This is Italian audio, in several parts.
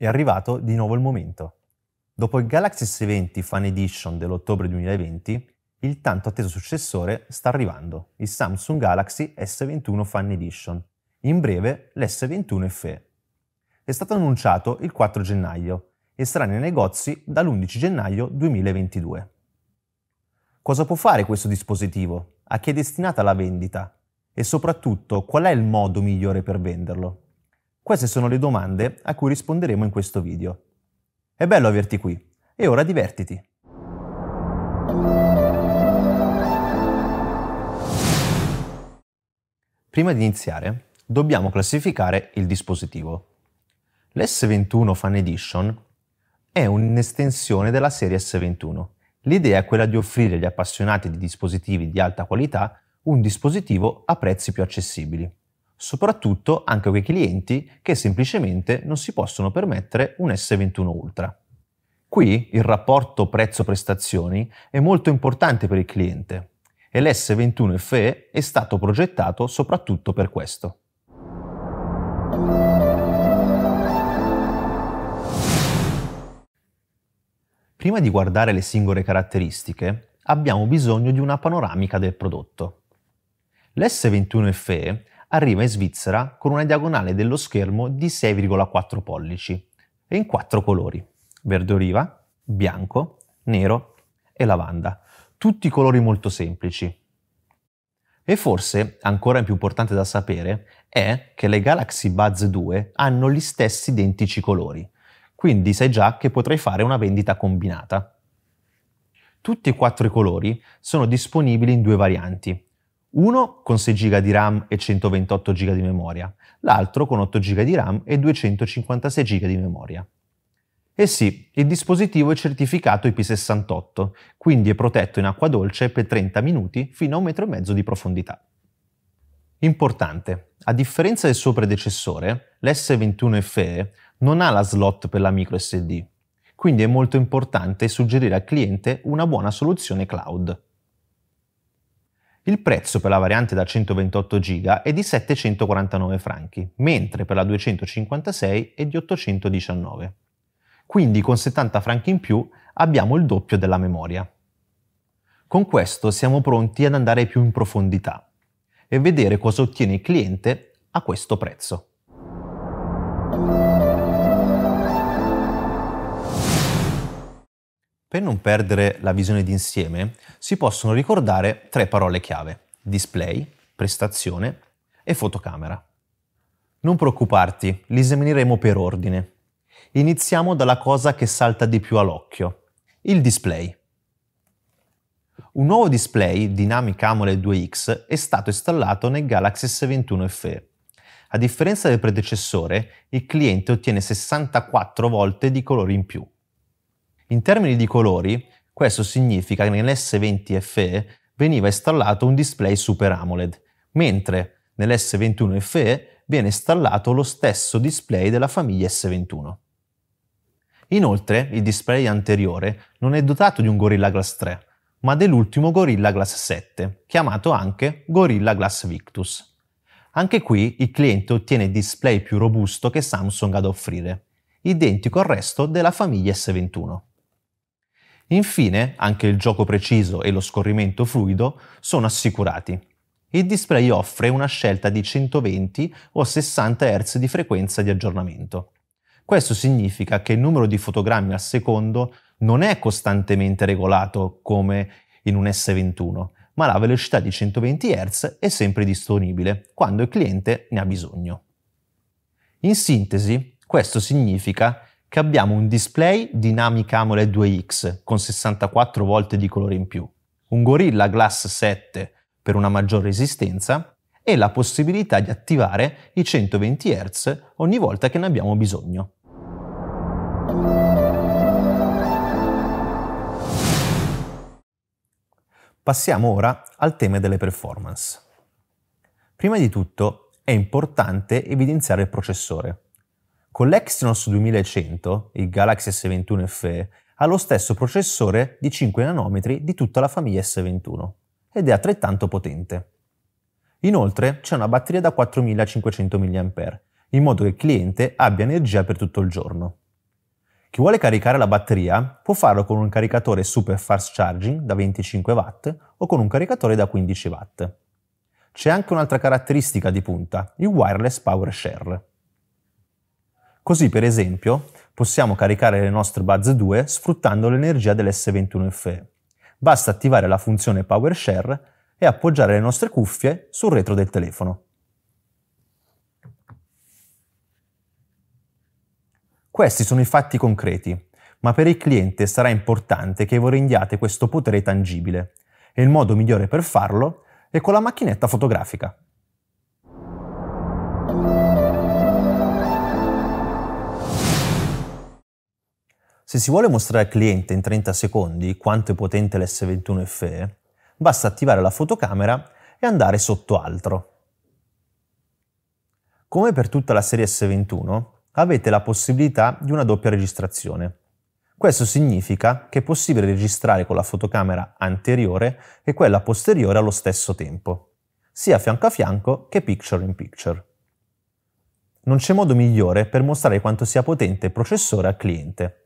è arrivato di nuovo il momento. Dopo il Galaxy S20 Fan Edition dell'ottobre 2020, il tanto atteso successore sta arrivando, il Samsung Galaxy S21 Fan Edition, in breve l'S21 FE. È stato annunciato il 4 gennaio e sarà nei negozi dall'11 gennaio 2022. Cosa può fare questo dispositivo? A chi è destinata la vendita? E soprattutto qual è il modo migliore per venderlo? Queste sono le domande a cui risponderemo in questo video. È bello averti qui e ora divertiti! Prima di iniziare, dobbiamo classificare il dispositivo. L'S21 Fan Edition è un'estensione della serie S21. L'idea è quella di offrire agli appassionati di dispositivi di alta qualità un dispositivo a prezzi più accessibili soprattutto anche quei clienti che semplicemente non si possono permettere un S21 Ultra. Qui il rapporto prezzo-prestazioni è molto importante per il cliente e l'S21 FE è stato progettato soprattutto per questo. Prima di guardare le singole caratteristiche, abbiamo bisogno di una panoramica del prodotto. L'S21 FE arriva in Svizzera con una diagonale dello schermo di 6,4 pollici e in quattro colori, verde oliva, bianco, nero e lavanda, tutti colori molto semplici. E forse, ancora più importante da sapere, è che le Galaxy Buds 2 hanno gli stessi identici colori, quindi sai già che potrai fare una vendita combinata. Tutti e quattro i colori sono disponibili in due varianti, uno con 6 GB di RAM e 128 GB di memoria, l'altro con 8 GB di RAM e 256 GB di memoria. E eh sì, il dispositivo è certificato IP68, quindi è protetto in acqua dolce per 30 minuti fino a un metro e mezzo di profondità. Importante, a differenza del suo predecessore, l'S21 FE non ha la slot per la microSD, quindi è molto importante suggerire al cliente una buona soluzione cloud. Il prezzo per la variante da 128 giga è di 749 franchi, mentre per la 256 è di 819. Quindi con 70 franchi in più abbiamo il doppio della memoria. Con questo siamo pronti ad andare più in profondità e vedere cosa ottiene il cliente a questo prezzo. Per non perdere la visione d'insieme, si possono ricordare tre parole chiave: display, prestazione e fotocamera. Non preoccuparti, li esamineremo per ordine. Iniziamo dalla cosa che salta di più all'occhio, il display. Un nuovo display Dynamic AMOLED 2X è stato installato nel Galaxy S21 FE. A differenza del predecessore, il cliente ottiene 64 volte di colore in più, in termini di colori, questo significa che nell'S20 FE veniva installato un display Super AMOLED, mentre nell'S21 FE viene installato lo stesso display della famiglia S21. Inoltre, il display anteriore non è dotato di un Gorilla Glass 3, ma dell'ultimo Gorilla Glass 7, chiamato anche Gorilla Glass Victus. Anche qui il cliente ottiene il display più robusto che Samsung ha da offrire, identico al resto della famiglia S21. Infine, anche il gioco preciso e lo scorrimento fluido sono assicurati. Il display offre una scelta di 120 o 60 Hz di frequenza di aggiornamento. Questo significa che il numero di fotogrammi al secondo non è costantemente regolato come in un S21, ma la velocità di 120 Hz è sempre disponibile quando il cliente ne ha bisogno. In sintesi, questo significa che abbiamo un display Dynamic AMOLED 2X con 64 volte di colore in più, un Gorilla Glass 7 per una maggior resistenza e la possibilità di attivare i 120 Hz ogni volta che ne abbiamo bisogno. Passiamo ora al tema delle performance. Prima di tutto è importante evidenziare il processore con l'Exynos 2100, il Galaxy S21 FE ha lo stesso processore di 5 nanometri di tutta la famiglia S21 ed è altrettanto potente. Inoltre c'è una batteria da 4500 mAh, in modo che il cliente abbia energia per tutto il giorno. Chi vuole caricare la batteria può farlo con un caricatore Super Fast Charging da 25 W o con un caricatore da 15 W. C'è anche un'altra caratteristica di punta, il wireless power share. Così, per esempio, possiamo caricare le nostre Buzz 2 sfruttando l'energia dell'S21 FE. Basta attivare la funzione PowerShare e appoggiare le nostre cuffie sul retro del telefono. Questi sono i fatti concreti, ma per il cliente sarà importante che voi rendiate questo potere tangibile e il modo migliore per farlo è con la macchinetta fotografica. Se si vuole mostrare al cliente in 30 secondi quanto è potente l'S21 FE, basta attivare la fotocamera e andare sotto altro. Come per tutta la serie S21, avete la possibilità di una doppia registrazione. Questo significa che è possibile registrare con la fotocamera anteriore e quella posteriore allo stesso tempo, sia fianco a fianco che picture in picture. Non c'è modo migliore per mostrare quanto sia potente il processore al cliente.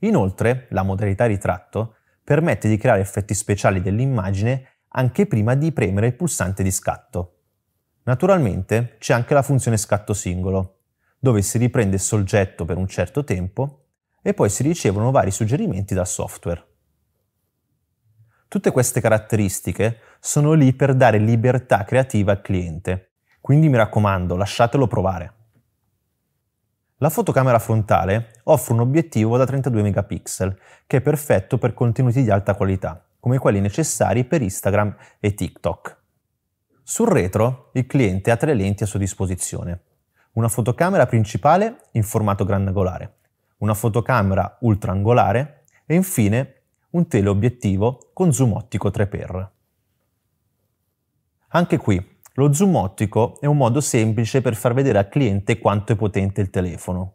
Inoltre, la modalità ritratto permette di creare effetti speciali dell'immagine anche prima di premere il pulsante di scatto. Naturalmente c'è anche la funzione scatto singolo, dove si riprende il soggetto per un certo tempo e poi si ricevono vari suggerimenti dal software. Tutte queste caratteristiche sono lì per dare libertà creativa al cliente, quindi mi raccomando lasciatelo provare. La fotocamera frontale offre un obiettivo da 32 megapixel, che è perfetto per contenuti di alta qualità, come quelli necessari per Instagram e TikTok. Sul retro, il cliente ha tre lenti a sua disposizione. Una fotocamera principale in formato grandangolare, una fotocamera ultraangolare e infine un teleobiettivo con zoom ottico 3x. Anche qui lo zoom ottico è un modo semplice per far vedere al cliente quanto è potente il telefono.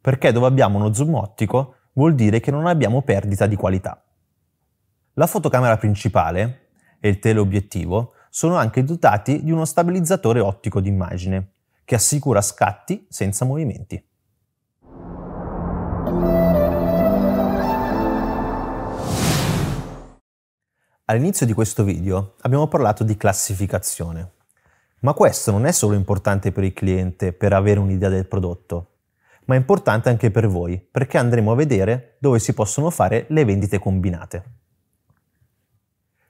Perché dove abbiamo uno zoom ottico vuol dire che non abbiamo perdita di qualità. La fotocamera principale e il teleobiettivo sono anche dotati di uno stabilizzatore ottico d'immagine, che assicura scatti senza movimenti. All'inizio di questo video abbiamo parlato di classificazione, ma questo non è solo importante per il cliente per avere un'idea del prodotto, ma è importante anche per voi perché andremo a vedere dove si possono fare le vendite combinate.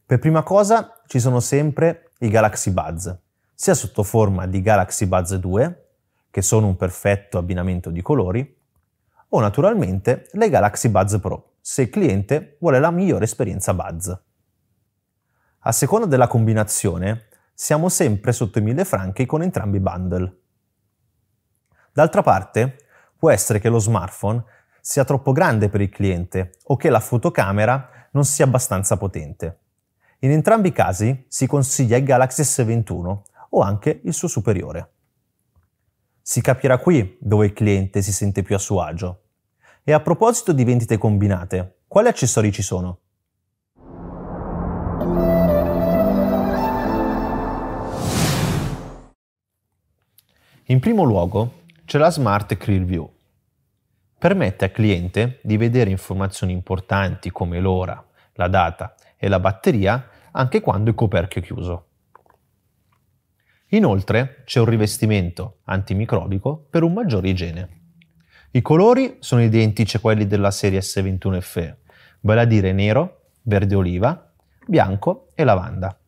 Per prima cosa ci sono sempre i Galaxy Buds, sia sotto forma di Galaxy Buds 2, che sono un perfetto abbinamento di colori, o naturalmente le Galaxy Buds Pro, se il cliente vuole la migliore esperienza Buds. A seconda della combinazione, siamo sempre sotto i 1000 franchi con entrambi i bundle. D'altra parte, può essere che lo smartphone sia troppo grande per il cliente o che la fotocamera non sia abbastanza potente. In entrambi i casi si consiglia il Galaxy S21 o anche il suo superiore. Si capirà qui dove il cliente si sente più a suo agio. E a proposito di vendite combinate, quali accessori ci sono? In primo luogo c'è la Smart Clear View. Permette al cliente di vedere informazioni importanti come l'ora, la data e la batteria anche quando il coperchio è chiuso. Inoltre c'è un rivestimento antimicrobico per un maggiore igiene. I colori sono identici a quelli della serie S21FE, vale a dire nero, verde oliva, bianco e lavanda.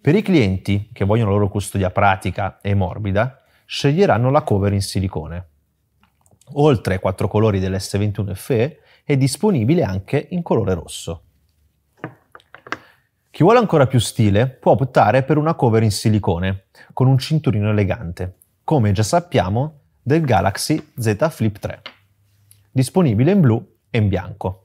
Per i clienti che vogliono la loro custodia pratica e morbida, sceglieranno la cover in silicone. Oltre ai quattro colori dell'S21 FE è disponibile anche in colore rosso. Chi vuole ancora più stile può optare per una cover in silicone con un cinturino elegante, come già sappiamo del Galaxy Z Flip 3, disponibile in blu e in bianco.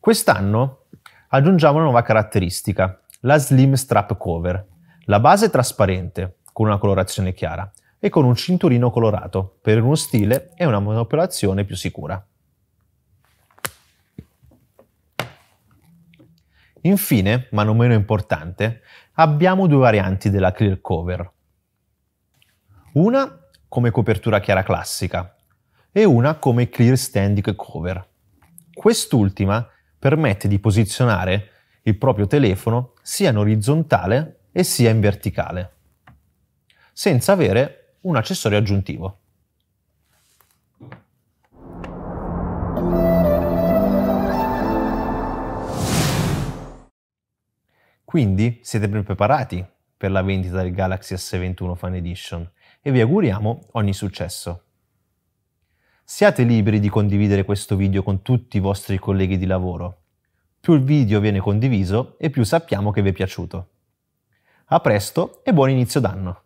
Quest'anno aggiungiamo una nuova caratteristica, la Slim Strap Cover, la base è trasparente, con una colorazione chiara, e con un cinturino colorato, per uno stile e una manipolazione più sicura. Infine, ma non meno importante, abbiamo due varianti della clear cover. Una come copertura chiara classica e una come clear standing cover. Quest'ultima permette di posizionare il proprio telefono sia in orizzontale e sia in verticale, senza avere un accessorio aggiuntivo. Quindi siete ben preparati per la vendita del Galaxy S21 Fan Edition e vi auguriamo ogni successo. Siate liberi di condividere questo video con tutti i vostri colleghi di lavoro. Più il video viene condiviso e più sappiamo che vi è piaciuto. A presto e buon inizio d'anno!